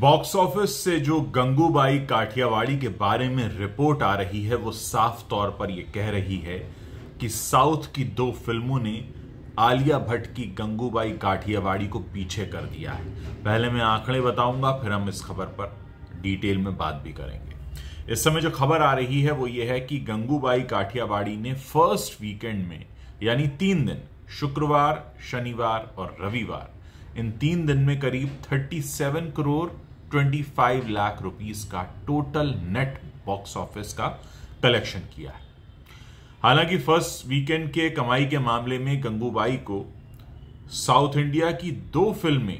box office से जो गंगूबाई काठियावाड़ी के बारे में रिपोर्ट आ रही है वो साफ तौर पर ये कह रही है कि साउथ की दो फिल्मों ने आलिया भट्ट की गंगूबाई काठियावाड़ी को पीछे कर दिया है पहले मैं आंकड़े बताऊंगा फिर हम इस खबर पर डिटेल में बात भी करेंगे इस समय जो खबर आ रही है वो ये है कि गंगूबाई काठियावाड़ी ने फर्स्ट वीकेंड में यानी तीन दिन शुक्रवार शनिवार और रविवार इन तीन दिन में करीब 37 करोड़ 25 लाख रुपीस का टोटल नेट बॉक्स ऑफिस का कलेक्शन किया है हालांकि फर्स्ट वीकेंड के कमाई के मामले में गंगूबाई को साउथ इंडिया की दो फिल्में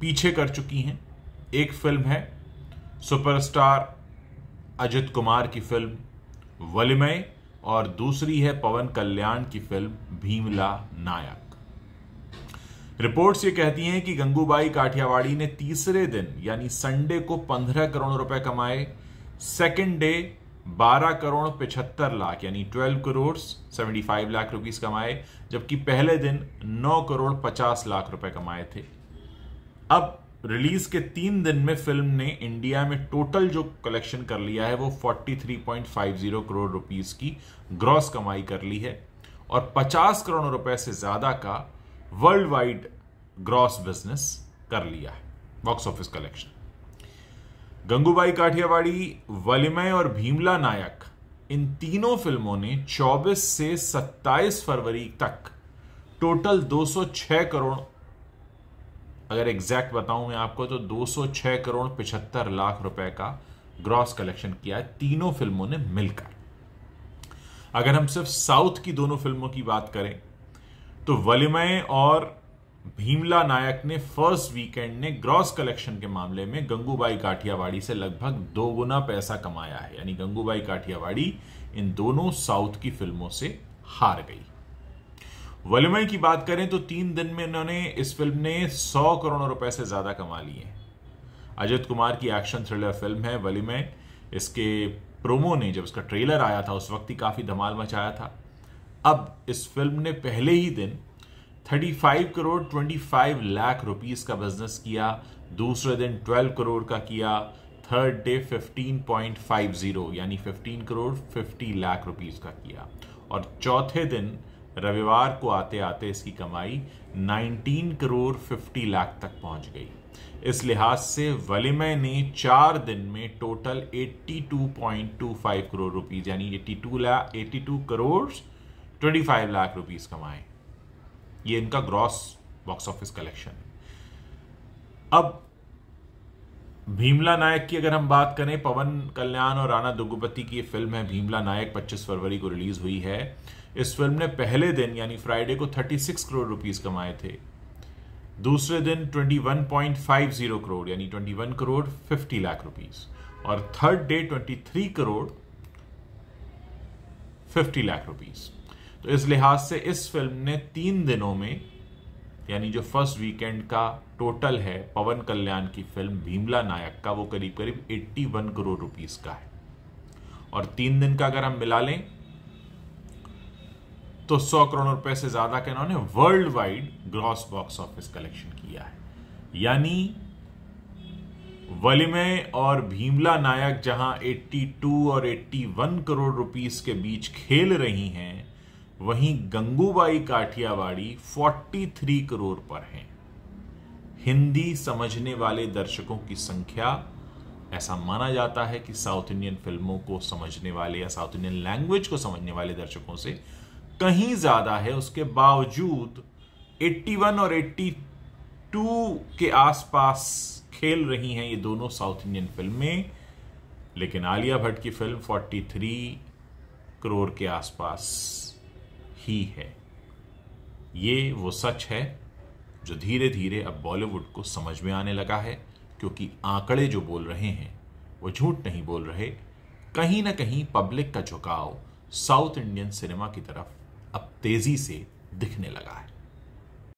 पीछे कर चुकी हैं एक फिल्म है सुपरस्टार अजित कुमार की फिल्म वलिमय और दूसरी है पवन कल्याण की फिल्म भीमला नायक रिपोर्ट्स ये कहती हैं कि गंगूबाई काठियावाड़ी ने तीसरे दिन यानी संडे को 15 करोड़ रुपए कमाए सेकेंड डे 12 करोड़ पिछहत्तर लाख यानी 12 करोड़ 75 लाख रुपीस कमाए जबकि पहले दिन 9 करोड़ 50 लाख रुपए कमाए थे अब रिलीज के तीन दिन में फिल्म ने इंडिया में टोटल जो कलेक्शन कर लिया है वो 43.50 करोड़ रुपीस की ग्रॉस कमाई कर ली है और 50 करोड़ रुपए से ज्यादा का वर्ल्ड वाइड ग्रॉस बिजनेस कर लिया है box office collection Gangubai Kathiawadi Valimai और भीमला नायक इन तीनों फिल्मों ने 24 से 27 फरवरी तक टोटल 206 करोड़ अगर एग्जैक्ट बताऊं मैं आपको तो 206 करोड़ पिछहत्तर लाख रुपए का ग्रॉस कलेक्शन किया है तीनों फिल्मों ने मिलकर अगर हम सिर्फ साउथ की दोनों फिल्मों की बात करें तो वलिमय और भीमला नायक ने फर्स्ट वीकेंड ने ग्रॉस कलेक्शन के मामले में गंगूबाई काठियावाड़ी से लगभग दो गुना पैसा कमाया है यानी गंगूबाई काठियावाड़ी इन दोनों साउथ की फिल्मों से हार गई वलिमय की बात करें तो तीन दिन में इन्होंने इस फिल्म ने सौ करोड़ रुपए से ज्यादा कमा लिए अजित कुमार की एक्शन थ्रिलर फिल्म है वलिमय इसके प्रोमो ने जब इसका ट्रेलर आया था उस वक्त ही काफी धमाल मचाया था अब इस फिल्म ने पहले ही दिन 35 करोड़ 25 लाख रुपीस का बिजनेस किया दूसरे दिन 12 करोड़ का किया थर्ड डे 15.50 यानी 15 करोड़ 50 लाख रुपीस का किया और चौथे दिन रविवार को आते आते इसकी कमाई 19 करोड़ 50 लाख तक पहुंच गई इस लिहाज से वलिमय ने चार दिन में टोटल 82.25 करोड़ रुपीस यानी 82 lakh 82 crore twenty five lakh rupees कमाए ये इनका ग्रॉस बॉक्स ऑफिस कलेक्शन अब भीमला नायक की अगर हम बात करें पवन कल्याण और राणा दुगुपति की फिल्म है भीमला नायक 25 फरवरी को रिलीज हुई है इस फिल्म ने पहले दिन यानी फ्राइडे को 36 करोड़ रुपीस कमाए थे दूसरे दिन 21.50 करोड़ यानी 21 करोड़ 50 लाख रुपीस और third day 23 crore 50 lakh rupees तो इस लिहाज से इस फिल्म ने तीन दिनों में यानी जो फर्स्ट वीकेंड का टोटल है पवन कल्याण की फिल्म भीमला नायक का वो करीब करीब 81 करोड़ रुपीस का है और तीन दिन का अगर हम मिला लें तो 100 करोड़ रुपए से ज्यादा का इन्होंने worldwide gross box office collection किया है यानी वलिमय और भीमला नायक जहां 82 और 81 करोड़ रुपीस के बीच खेल रही हैं वहीं गंगूबाई काठियावाड़ी 43 करोड़ पर हैं हिंदी समझने वाले दर्शकों की संख्या ऐसा माना जाता है कि साउथ इंडियन फिल्मों को समझने वाले या साउथ इंडियन लैंग्वेज को समझने वाले दर्शकों से कहीं ज़्यादा है उसके बावजूद 81 और 82 के आसपास खेल रही हैं ये दोनों साउथ इंडियन फिल्में लेकिन आलिया भट्ट की फिल्म 43 करोड़ के आसपास ही है ये वो सच है जो धीरे धीरे अब बॉलीवुड को समझ में आने लगा है क्योंकि आंकड़े जो बोल रहे हैं वो झूठ नहीं बोल रहे कहीं ना कहीं पब्लिक का झुकाव साउथ इंडियन सिनेमा की तरफ अब तेजी से दिखने लगा है